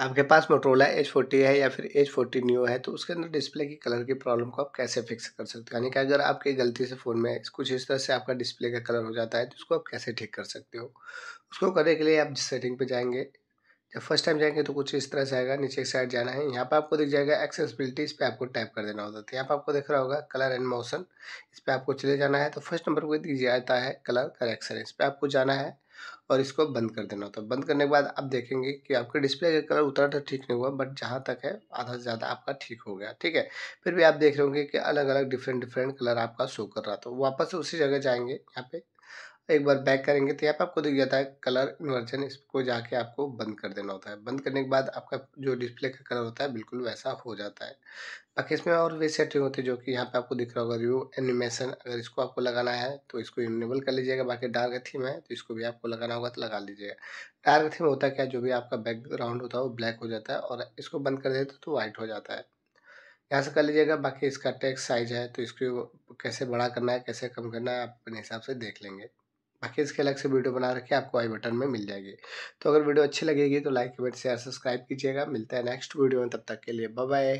आपके पास Motorola H forty है या फिर एच फोर्टी न्यू है तो उसके अंदर डिस्प्ले की कलर की प्रॉब्लम को आप कैसे फिक्स कर सकते हो यानी कि अगर आपकी गलती से फ़ोन में कुछ इस तरह से आपका डिस्प्ले का कलर हो जाता है तो उसको आप कैसे ठीक कर सकते हो उसको करने के लिए आप जिस सेटिंग पे जाएंगे जब फर्स्ट टाइम जाएंगे तो कुछ इस तरह से आएगा नीचे एक साइड जाना है यहाँ पर आपको दिख जाएगा एक्सेसिबिलिटी इस पर आपको टाइप कर देना होता है तो यहाँ पर आपको देख रहा होगा कलर एंड मोशन इस पर आपको चले जाना है तो फर्स्ट नंबर को दिख जाता है कलर करेक्शन इस पर आपको जाना है और इसको बंद कर देना होता है बंद करने के बाद आप देखेंगे कि आपके डिस्प्ले का कलर उतना तो ठीक नहीं हुआ बट जहाँ तक है आधा से ज़्यादा आपका ठीक हो गया ठीक है फिर भी आप देख रहे होंगे कि अलग अलग डिफरेंट डिफरेंट कलर आपका शो कर रहा था वापस उसी जगह जाएंगे यहाँ पे एक बार बैक करेंगे तो यहाँ पर आपको दिख जाता है कलर इन्वर्जन इसको जाके आपको बंद कर देना होता है बंद करने के बाद आपका जो डिस्प्ले का कलर होता है बिल्कुल वैसा हो जाता है बाकी इसमें और वे सेटिंग होती है जो कि यहाँ पे आपको दिख रहा होगा रिव्यू एनिमेशन अगर इसको आपको लगाना है तो इसको इनेबल कर लीजिएगा बाकी डार्क थीम है तो इसको भी आपको लगाना होगा तो लगा लीजिएगा डार्क थीम होता क्या जो भी आपका बैकग्राउंड होता है वो ब्लैक हो जाता है और इसको बंद कर देते तो वाइट हो जाता है यहाँ से कर लीजिएगा बाकी इसका टेक्स साइज है तो इसको कैसे बड़ा करना है कैसे कम करना है आप अपने हिसाब से देख लेंगे बाकी इसके अलग से वीडियो बना रखे आपको आई बटन में मिल जाएगी तो अगर वीडियो अच्छी लगेगी तो लाइक कमेंट शेयर सब्सक्राइब कीजिएगा मिलता है नेक्स्ट वीडियो में तब तक के लिए बाय